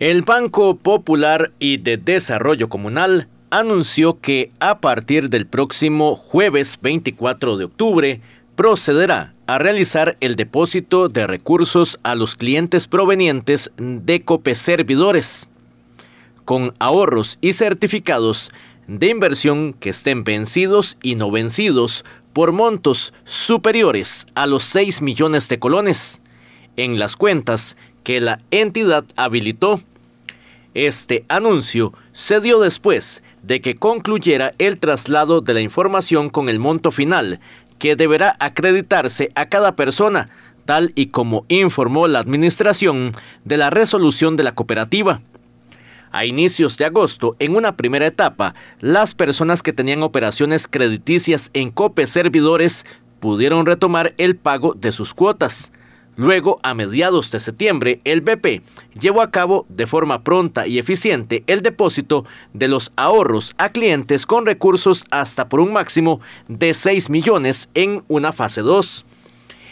El Banco Popular y de Desarrollo Comunal anunció que a partir del próximo jueves 24 de octubre procederá a realizar el depósito de recursos a los clientes provenientes de copeservidores con ahorros y certificados de inversión que estén vencidos y no vencidos por montos superiores a los 6 millones de colones en las cuentas que la entidad habilitó. Este anuncio se dio después de que concluyera el traslado de la información con el monto final, que deberá acreditarse a cada persona, tal y como informó la administración de la resolución de la cooperativa. A inicios de agosto, en una primera etapa, las personas que tenían operaciones crediticias en COPE Servidores pudieron retomar el pago de sus cuotas. Luego, a mediados de septiembre, el BP llevó a cabo de forma pronta y eficiente el depósito de los ahorros a clientes con recursos hasta por un máximo de 6 millones en una fase 2.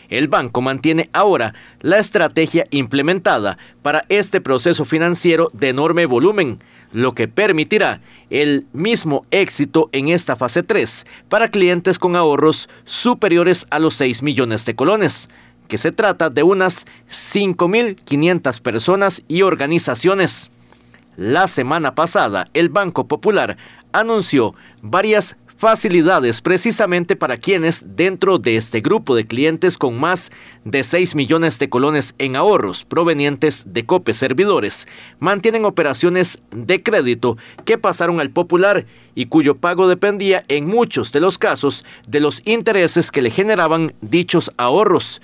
El banco mantiene ahora la estrategia implementada para este proceso financiero de enorme volumen, lo que permitirá el mismo éxito en esta fase 3 para clientes con ahorros superiores a los 6 millones de colones, que se trata de unas 5.500 personas y organizaciones. La semana pasada, el Banco Popular anunció varias facilidades precisamente para quienes dentro de este grupo de clientes con más de 6 millones de colones en ahorros provenientes de COPE servidores mantienen operaciones de crédito que pasaron al popular y cuyo pago dependía en muchos de los casos de los intereses que le generaban dichos ahorros.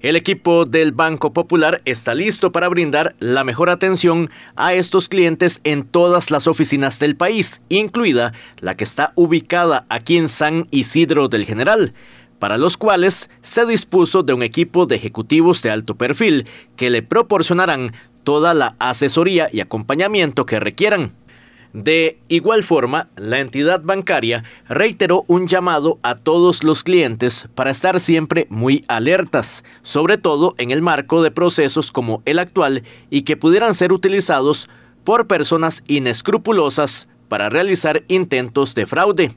El equipo del Banco Popular está listo para brindar la mejor atención a estos clientes en todas las oficinas del país, incluida la que está ubicada aquí en San Isidro del General, para los cuales se dispuso de un equipo de ejecutivos de alto perfil que le proporcionarán toda la asesoría y acompañamiento que requieran. De igual forma, la entidad bancaria reiteró un llamado a todos los clientes para estar siempre muy alertas, sobre todo en el marco de procesos como el actual y que pudieran ser utilizados por personas inescrupulosas para realizar intentos de fraude.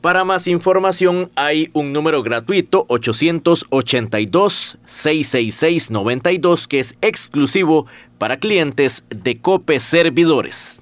Para más información hay un número gratuito 882 666 que es exclusivo para clientes de COPE Servidores.